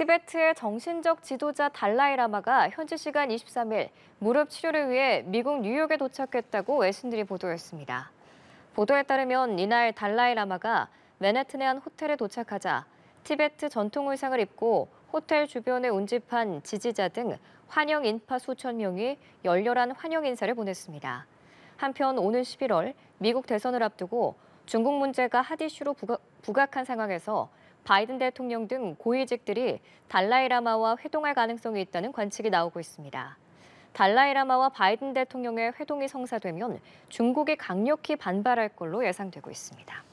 티베트의 정신적 지도자 달라이라마가 현지 시간 23일 무릎 치료를 위해 미국 뉴욕에 도착했다고 외신들이 보도했습니다. 보도에 따르면 이날 달라이라마가 맨해튼의 한 호텔에 도착하자 티베트 전통 의상을 입고 호텔 주변에 운집한 지지자 등 환영 인파 수천 명이 열렬한 환영 인사를 보냈습니다. 한편 오는 11월 미국 대선을 앞두고 중국 문제가 핫이슈로 부각, 부각한 상황에서 바이든 대통령 등 고위직들이 달라이라마와 회동할 가능성이 있다는 관측이 나오고 있습니다. 달라이라마와 바이든 대통령의 회동이 성사되면 중국이 강력히 반발할 걸로 예상되고 있습니다.